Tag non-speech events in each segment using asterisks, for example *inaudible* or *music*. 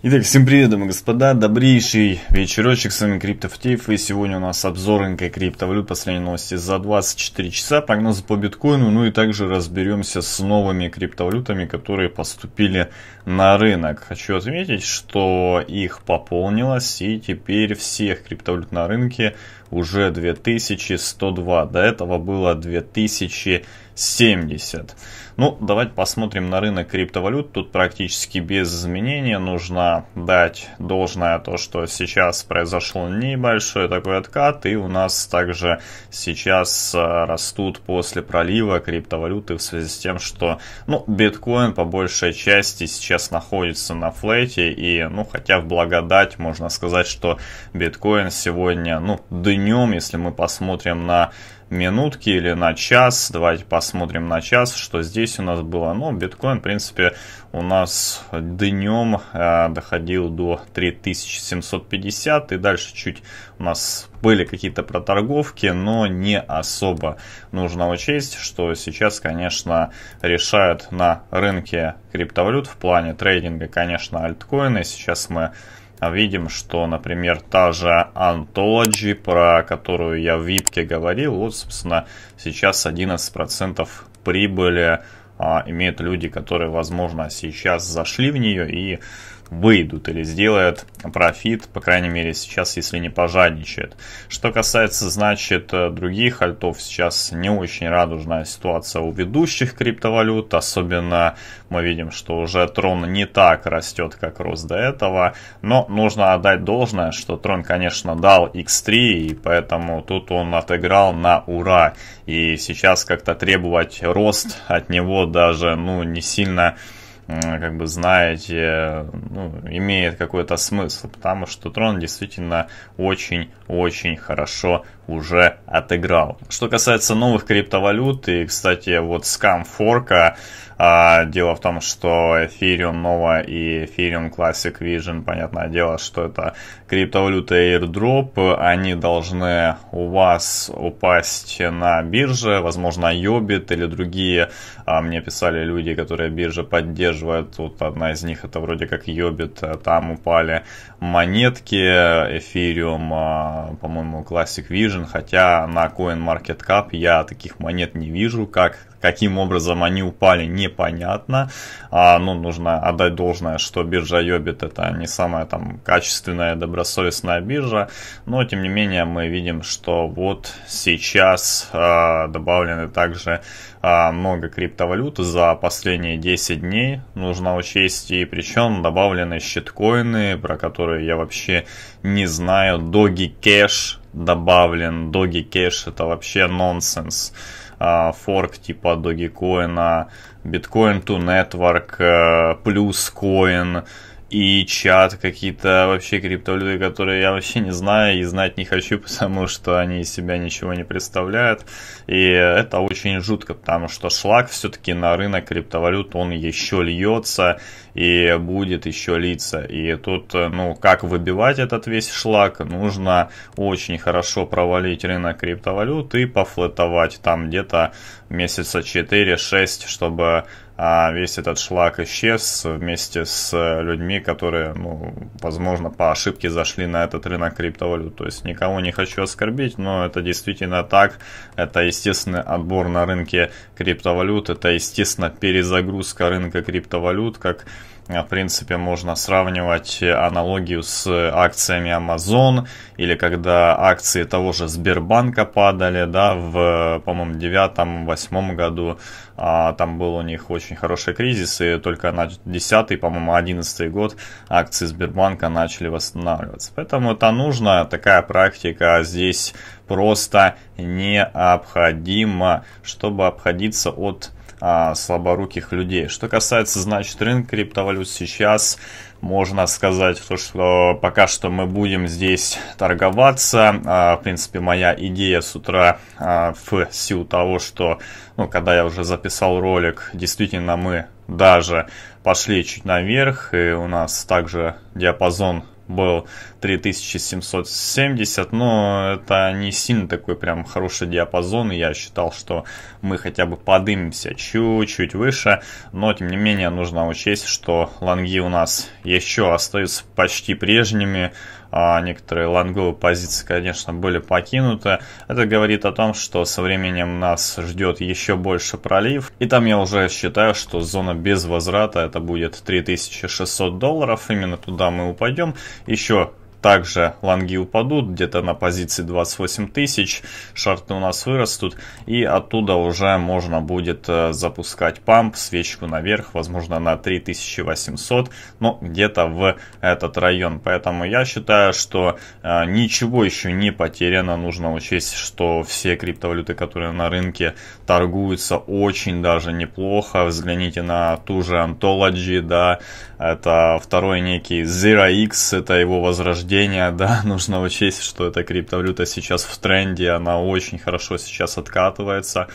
Итак, всем привет, дамы и господа, добрейший вечерочек, с вами Криптофтеев, и сегодня у нас обзор рынка криптовалют, последние новости за 24 часа, прогнозы по биткоину, ну и также разберемся с новыми криптовалютами, которые поступили на рынок. Хочу отметить, что их пополнилось, и теперь всех криптовалют на рынке – уже 2102. До этого было 2070. Ну, давайте посмотрим на рынок криптовалют. Тут практически без изменения нужно дать должное то, что сейчас произошло небольшой такой откат. И у нас также сейчас э, растут после пролива криптовалюты в связи с тем, что, ну, биткоин по большей части сейчас находится на флете. И, ну, хотя в благодать можно сказать, что биткоин сегодня, ну, днем днем, если мы посмотрим на минутки или на час, давайте посмотрим на час, что здесь у нас было. Ну, биткоин, в принципе, у нас днем э, доходил до 3750 и дальше чуть у нас были какие-то проторговки, но не особо нужно учесть, что сейчас, конечно, решают на рынке криптовалют в плане трейдинга, конечно, альткоины. Сейчас мы а видим, что, например, та же Anthology, про которую я в випке говорил, вот, собственно, сейчас 11% прибыли а, имеют люди, которые, возможно, сейчас зашли в нее и выйдут или сделают профит, по крайней мере сейчас, если не пожадничает. Что касается, значит, э, других альтов, сейчас не очень радужная ситуация у ведущих криптовалют, особенно мы видим, что уже трон не так растет, как рос до этого, но нужно отдать должное, что трон, конечно, дал x3, и поэтому тут он отыграл на ура, и сейчас как-то требовать рост от него даже, ну, не сильно Э, как бы знаете, э, ну, имеет какой-то смысл, потому что трон действительно очень-очень хорошо уже отыграл. Что касается новых криптовалют, и, кстати, вот скам форка, а, дело в том, что Ethereum Nova и Ethereum Classic Vision, понятное дело, что это криптовалюта airdrop, они должны у вас упасть на бирже, возможно, Yobit или другие. А, мне писали люди, которые биржи поддерживают, вот одна из них это вроде как Yobit, там упали монетки, Ethereum, а, по-моему, Classic Vision, Origin, хотя на CoinMarketCap я таких монет не вижу, как каким образом они упали, непонятно. А, ну, нужно отдать должное, что биржа Yobit это не самая там качественная, добросовестная биржа. Но, тем не менее, мы видим, что вот сейчас а, добавлены также а, много криптовалют за последние 10 дней, нужно учесть. И причем добавлены щиткоины, про которые я вообще не знаю, Доги Кэш, добавлен Dogecash, это вообще нонсенс. А, форк типа Dogecoin, а, Bitcoin to Network, э, плюс Coin, и чат, какие-то вообще криптовалюты, которые я вообще не знаю и знать не хочу, *laughs* потому что они из себя ничего не представляют. И это очень жутко, потому что шлак все-таки на рынок криптовалют, он еще льется и будет еще литься. И тут, ну, как выбивать этот весь шлак, нужно очень хорошо провалить рынок криптовалют и пофлетовать там где-то месяца 4-6, чтобы а весь этот шлак исчез вместе с людьми, которые, ну, возможно, по ошибке зашли на этот рынок криптовалют. То есть никого не хочу оскорбить, но это действительно так. Это естественный отбор на рынке криптовалют, это, естественно, перезагрузка рынка криптовалют, как а, в принципе, можно сравнивать аналогию с акциями Amazon или когда акции того же Сбербанка падали, да, в, по-моему, девятом, восьмом году. А, там был у них очень хороший кризис, и только на десятый по-моему, одиннадцатый год акции Сбербанка начали восстанавливаться. Поэтому это нужно, такая практика здесь просто необходима, чтобы обходиться от а, слаборуких людей. Что касается, значит, рынка криптовалют сейчас, можно сказать, то, что пока что мы будем здесь торговаться. А, в принципе, моя идея с утра а, в силу того, что, ну, когда я уже записал ролик, действительно мы даже пошли чуть наверх, и у нас также диапазон был 3770, но это не сильно такой прям хороший диапазон, и я считал, что мы хотя бы подымемся чуть-чуть выше, но тем не менее нужно учесть, что лонги у нас еще остаются почти прежними, а некоторые лонговые позиции, конечно, были покинуты. Это говорит о том, что со временем нас ждет еще больше пролив. И там я уже считаю, что зона без возврата это будет 3600 долларов. Именно туда мы упадем. Еще также лонги упадут где-то на позиции 28 тысяч, шарты у нас вырастут, и оттуда уже можно будет э, запускать памп, свечку наверх, возможно на 3800, но ну, где-то в этот район. Поэтому я считаю, что э, ничего еще не потеряно, нужно учесть, что все криптовалюты, которые на рынке торгуется очень даже неплохо. Взгляните на ту же Anthology, да, это второй некий Zero X, это его возрождение, *laughs* да, нужно учесть, что эта криптовалюта сейчас в тренде, она очень хорошо сейчас откатывается,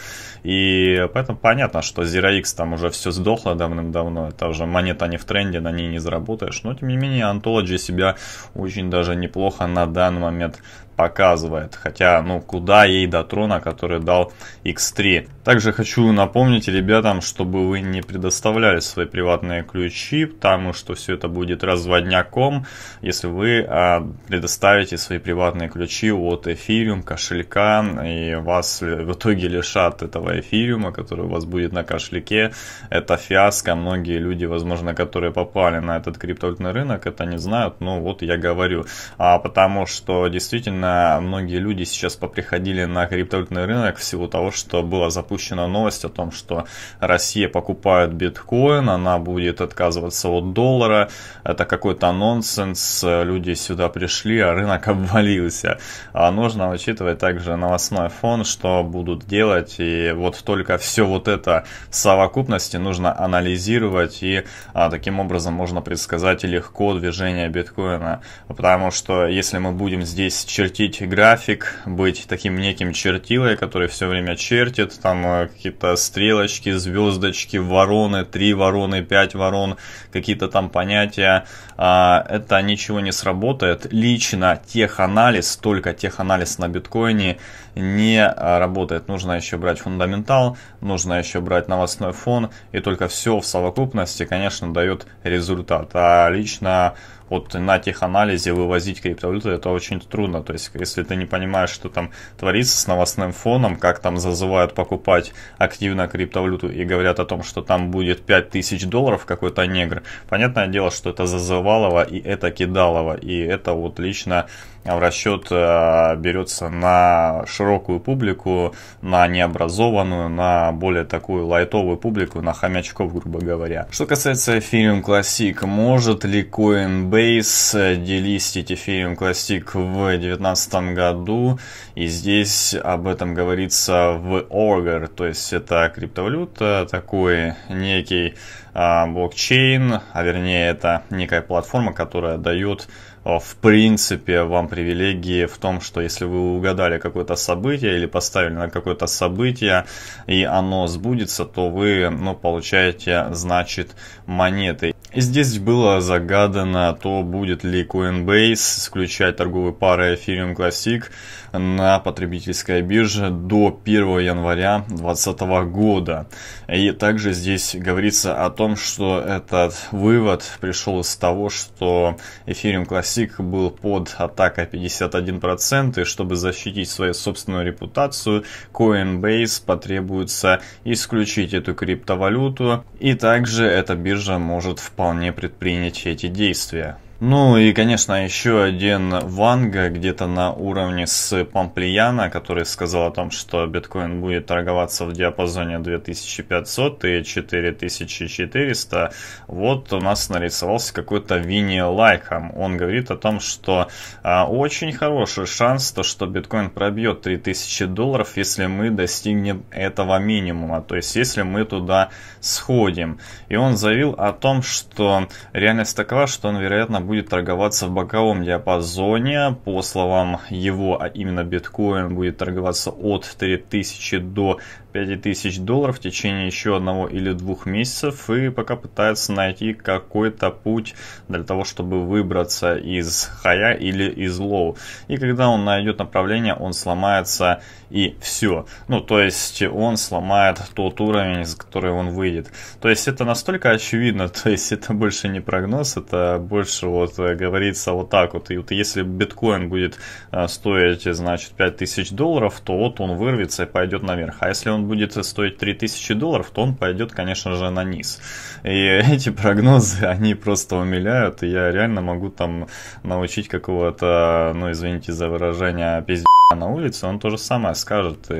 и поэтому понятно, что Zero X там уже все сдохло давным-давно, это уже монета не в тренде, на ней не заработаешь, но тем не менее Anthology себя очень даже неплохо на данный момент показывает. Хотя, ну, куда ей до трона, который дал X3. Также хочу напомнить ребятам, чтобы вы не предоставляли свои приватные ключи, потому что все это будет разводняком, если вы а, предоставите свои приватные ключи от эфириум, кошелька, и вас в итоге лишат этого эфириума, который у вас будет на кошельке. Это фиаско. Многие люди, возможно, которые попали на этот криптовалютный рынок, это не знают, но вот я говорю. А, потому что действительно действительно многие люди сейчас поприходили на криптовалютный рынок в того, что была запущена новость о том, что Россия покупает биткоин, она будет отказываться от доллара. Это какой-то нонсенс, люди сюда пришли, а рынок обвалился. А нужно учитывать также новостной фон, что будут делать. И вот только все вот это в совокупности нужно анализировать. И а, таким образом можно предсказать легко движение биткоина. Потому что если мы будем здесь чер чертить график, быть таким неким чертилой, который все время чертит, там э, какие-то стрелочки, звездочки, вороны, три вороны, пять ворон, какие-то там понятия, а, это ничего не сработает. Лично теханализ, только теханализ на биткоине не э, работает. Нужно еще брать фундаментал, нужно еще брать новостной фон, и только все в совокупности, конечно, дает результат. А лично вот на теханализе вывозить криптовалюту, это очень трудно. То есть, если ты не понимаешь, что там творится с новостным фоном, как там зазывают покупать активно криптовалюту и говорят о том, что там будет 5000 долларов какой-то негр, понятное дело, что это зазывалово и это кидалово, и это вот лично в расчет э, берется на широкую публику, на необразованную, на более такую лайтовую публику, на хомячков, грубо говоря. Что касается Ethereum Classic, может ли Coinbase делистить Ethereum Classic в 2019 году? И здесь об этом говорится в Orger, то есть это криптовалюта, такой некий а, блокчейн, а вернее это некая платформа, которая дает Э, в принципе, вам привилегии в том, что если вы угадали какое-то событие или поставили на какое-то событие, и оно сбудется, то вы, ну, получаете, значит, монеты. И здесь было загадано то, будет ли Coinbase включать торговые пары Ethereum Classic на потребительской бирже до 1 января 2020 года. И также здесь говорится о том, что этот вывод пришел из того, что Ethereum Classic Сик был под атакой 51%, и чтобы защитить свою собственную репутацию, Coinbase потребуется исключить эту криптовалюту, и также эта биржа может вполне предпринять эти действия. Ну и, конечно, еще один Ванга где-то на уровне с Памплияна, который сказал о том, что биткоин будет торговаться в диапазоне 2500 и 4400. Вот у нас нарисовался какой-то Винни Лайхам. Он говорит о том, что а, очень хороший шанс, то, что биткоин пробьет 3000 долларов, если мы достигнем этого минимума, то есть если мы туда сходим. И он заявил о том, что реальность такова, что он, вероятно, будет будет торговаться в боковом диапазоне. По словам его, а именно биткоин будет торговаться от 3000 до 5000 долларов в течение еще одного или двух месяцев и пока пытается найти какой-то путь для того, чтобы выбраться из хая или из лоу. И когда он найдет направление, он сломается и все. Ну, то есть он сломает тот уровень, с которого он выйдет. То есть это настолько очевидно, *laughs* то есть это больше не прогноз, это больше вот говорится вот так вот. И вот если биткоин будет э, стоить, значит, 5000 долларов, то вот он вырвется и пойдет наверх. А если он будет стоить 3000 долларов, то он пойдет, конечно же, на низ. И *laughs* эти прогнозы, они просто умиляют, и я реально могу там научить какого-то, ну, извините за выражение, пиздец на улице, он то же самое скажет, и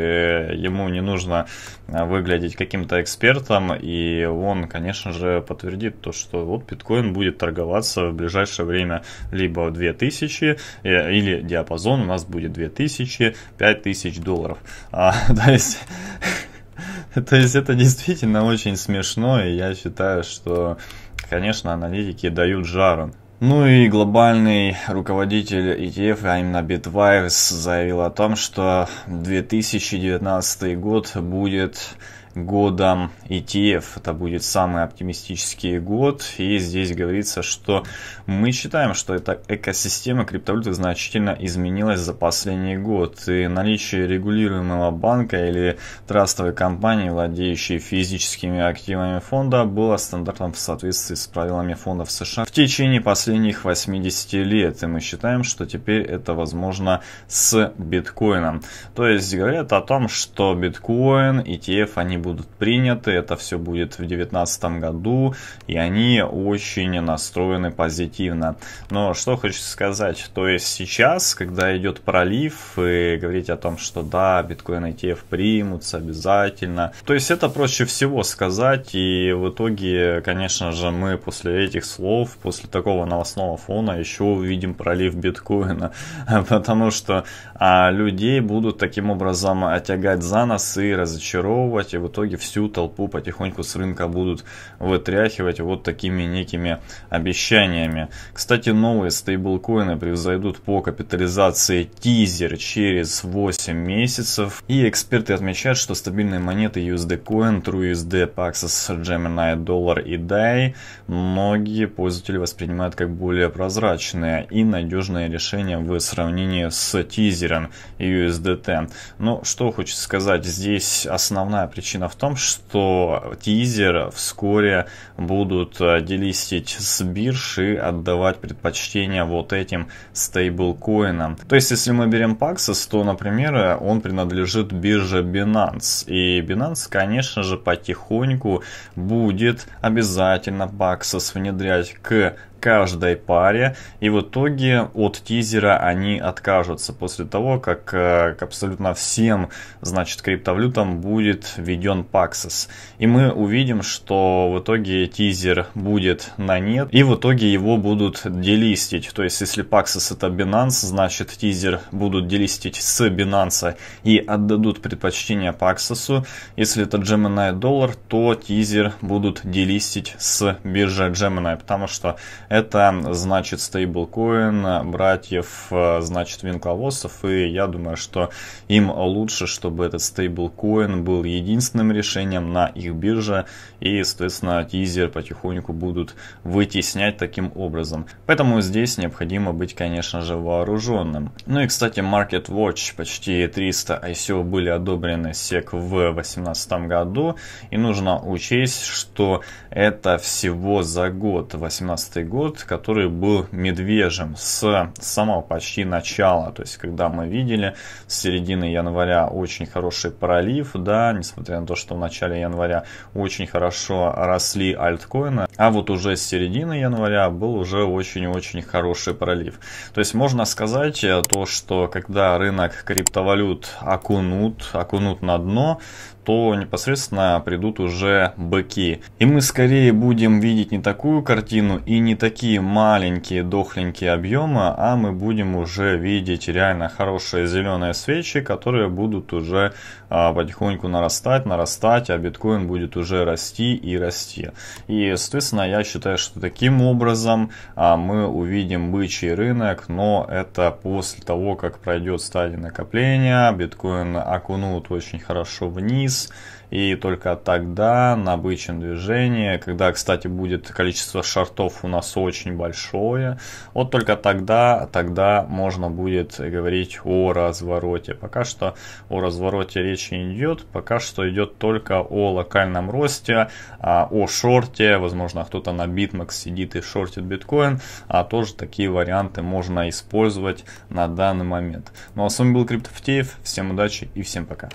ему не нужно выглядеть каким-то экспертом, и он, конечно же, подтвердит то, что вот биткоин будет торговаться в ближайшее время либо 2000, э, или диапазон у нас будет 2000, 5000 долларов. А, *laughs* то есть... *laughs* То есть это действительно очень смешно, и я считаю, что, конечно, аналитики дают жару ну и глобальный руководитель ETF, а именно Bitwise, заявил о том, что 2019 год будет года ETF. Это будет самый оптимистический год. И здесь говорится, что мы считаем, что эта экосистема криптовалюты значительно изменилась за последний год. И наличие регулируемого банка или трастовой компании, владеющей физическими активами фонда, было стандартом в соответствии с правилами фондов США в течение последних 80 лет. И мы считаем, что теперь это возможно с биткоином. То есть говорят о том, что биткоин, ETF, они будут приняты, это все будет в 2019 году, и они очень настроены позитивно. Но что хочу сказать, то есть сейчас, когда идет пролив, и говорить о том, что да, биткоин ETF примутся обязательно, то есть это проще всего сказать, и в итоге, конечно же, мы после этих слов, после такого новостного фона еще увидим пролив биткоина, *laughs* потому что а, людей будут таким образом оттягать за нас и разочаровывать, и вот итоге всю толпу потихоньку с рынка будут вытряхивать вот такими некими обещаниями. Кстати, новые стейблкоины превзойдут по капитализации тизер через 8 месяцев. И эксперты отмечают, что стабильные монеты USD Coin, TrueUSD, Paxos, Gemini, Dollar и DAI многие пользователи воспринимают как более прозрачное и надежное решение в сравнении с тизером USDT. Но что хочется сказать, здесь основная причина причина в том, что тизер вскоре будут э, делистить с бирж и отдавать предпочтение вот этим стейблкоинам. То есть, если мы берем Paxos, то, например, он принадлежит бирже Binance. И Binance, конечно же, потихоньку будет обязательно Paxos внедрять к каждой паре, и в итоге от тизера они откажутся после того, как э, к абсолютно всем, значит, криптовалютам будет введен Paxos. И мы увидим, что в итоге тизер будет на нет, и в итоге его будут делистить. То есть, если Paxos это Binance, значит, тизер будут делистить с Binance и отдадут предпочтение Paxos. Если это Gemini доллар, то тизер будут делистить с биржи Gemini, потому что это значит стейблкоин братьев, э, значит винкловодцев. И я думаю, что им лучше, чтобы этот стейблкоин был единственным решением на их бирже. И, соответственно, тизер потихоньку будут вытеснять таким образом. Поэтому здесь необходимо быть, конечно же, вооруженным. Ну и, кстати, Market Watch. Почти 300 ICO были одобрены SEC в 2018 году. И нужно учесть, что это всего за год, 2018 год год, который был медвежим с самого почти начала. То есть, когда мы видели с середины января очень хороший пролив, да, несмотря на то, что в начале января очень хорошо росли альткоины, а вот уже с середины января был уже очень-очень хороший пролив. То есть, можно сказать э, то, что когда рынок криптовалют окунут, окунут на дно, то непосредственно придут уже быки. И мы скорее будем видеть не такую картину и не такие маленькие дохленькие объемы, а мы будем уже видеть реально хорошие зеленые свечи, которые будут уже а, потихоньку нарастать, нарастать, а биткоин будет уже расти и расти. И, соответственно, я считаю, что таким образом а, мы увидим бычий рынок, но это после того, как пройдет стадия накопления, биткоин окунут очень хорошо вниз, вниз, и только тогда на обычном движении, когда, кстати, будет количество шортов у нас очень большое, вот только тогда, тогда можно будет говорить о развороте. Пока что о развороте речи не идет, пока что идет только о локальном росте, а о шорте, возможно, кто-то на BitMEX сидит и шортит биткоин, а тоже такие варианты можно использовать на данный момент. Ну а с вами был Криптофтеев, всем удачи и всем пока.